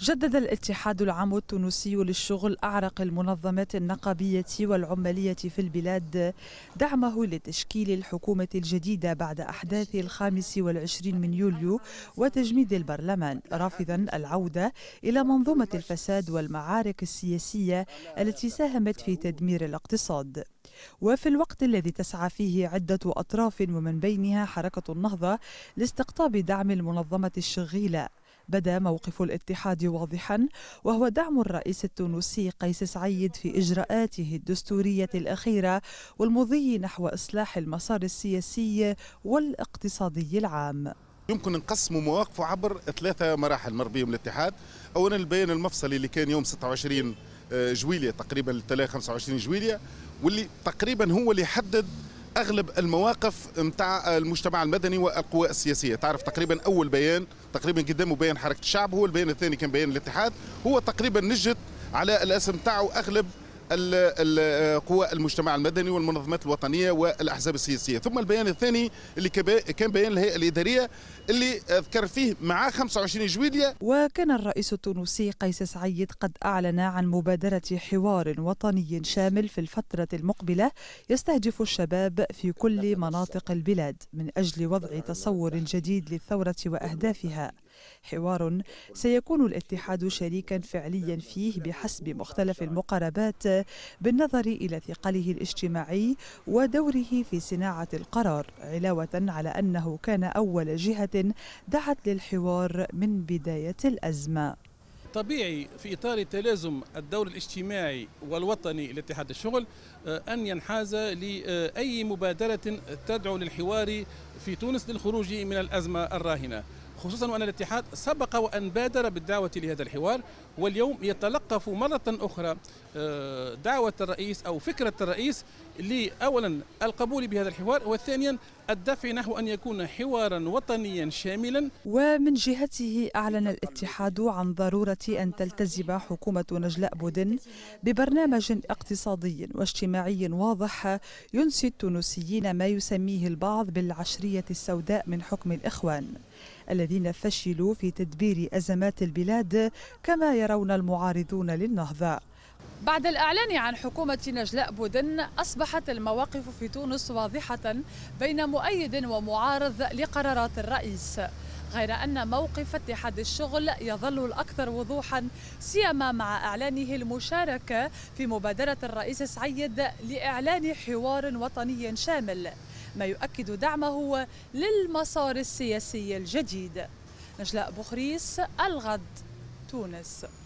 جدد الاتحاد العام التونسي للشغل أعرق المنظمات النقابية والعمالية في البلاد دعمه لتشكيل الحكومة الجديدة بعد أحداث الخامس والعشرين من يوليو وتجميد البرلمان رافضا العودة إلى منظومة الفساد والمعارك السياسية التي ساهمت في تدمير الاقتصاد وفي الوقت الذي تسعى فيه عدة أطراف ومن بينها حركة النهضة لاستقطاب دعم المنظمة الشغيلة بدا موقف الاتحاد واضحا وهو دعم الرئيس التونسي قيس سعيد في إجراءاته الدستورية الأخيرة والمضي نحو إصلاح المسار السياسي والاقتصادي العام يمكن نقسم مواقفه عبر ثلاثة مراحل مر بهم الاتحاد أولا البيان المفصلي اللي كان يوم 26 جويلية تقريبا 25 جويلية واللي تقريبا هو اللي حدد اغلب المواقف نتاع المجتمع المدني والقوى السياسيه تعرف تقريبا اول بيان تقريبا قدامه بيان حركه الشعب هو البيان الثاني كان بيان الاتحاد هو تقريبا نجد على الاسم تاعو اغلب قوى المجتمع المدني والمنظمات الوطنيه والاحزاب السياسيه ثم البيان الثاني اللي كان بيان الهيئه الاداريه اللي ذكر فيه مع 25 جويلية وكان الرئيس التونسي قيس سعيد قد أعلن عن مبادرة حوار وطني شامل في الفترة المقبلة يستهدف الشباب في كل مناطق البلاد من أجل وضع تصور جديد للثورة وأهدافها حوار سيكون الاتحاد شريكا فعليا فيه بحسب مختلف المقاربات بالنظر إلى ثقله الاجتماعي ودوره في صناعة القرار علاوة على أنه كان أول جهة دعت للحوار من بداية الأزمة طبيعي في اطار تلازم الدور الاجتماعي والوطني لاتحاد الشغل آه، ان ينحاز لاي مبادره تدعو للحوار في تونس للخروج من الازمه الراهنه خصوصا وأن الاتحاد سبق وأن بادر بالدعوة لهذا الحوار واليوم يتلقف مرة أخرى آه، دعوة الرئيس أو فكرة الرئيس لأولا القبول بهذا الحوار وثانيا الدفع نحو أن يكون حوارا وطنيا شاملا ومن جهته أعلن الاتحاد عن ضرورة أن تلتزم حكومة نجلاء بودن ببرنامج اقتصادي واجتماعي واضح ينسي التونسيين ما يسميه البعض بالعشرية السوداء من حكم الإخوان الذين فشلوا في تدبير أزمات البلاد كما يرون المعارضون للنهضة بعد الإعلان عن حكومة نجلاء بودن أصبحت المواقف في تونس واضحة بين مؤيد ومعارض لقرارات الرئيس غير أن موقف اتحاد الشغل يظل الأكثر وضوحا سيما مع إعلانه المشاركة في مبادرة الرئيس سعيد لإعلان حوار وطني شامل ما يؤكد دعمه للمسار السياسي الجديد نجلاء بخريس الغد تونس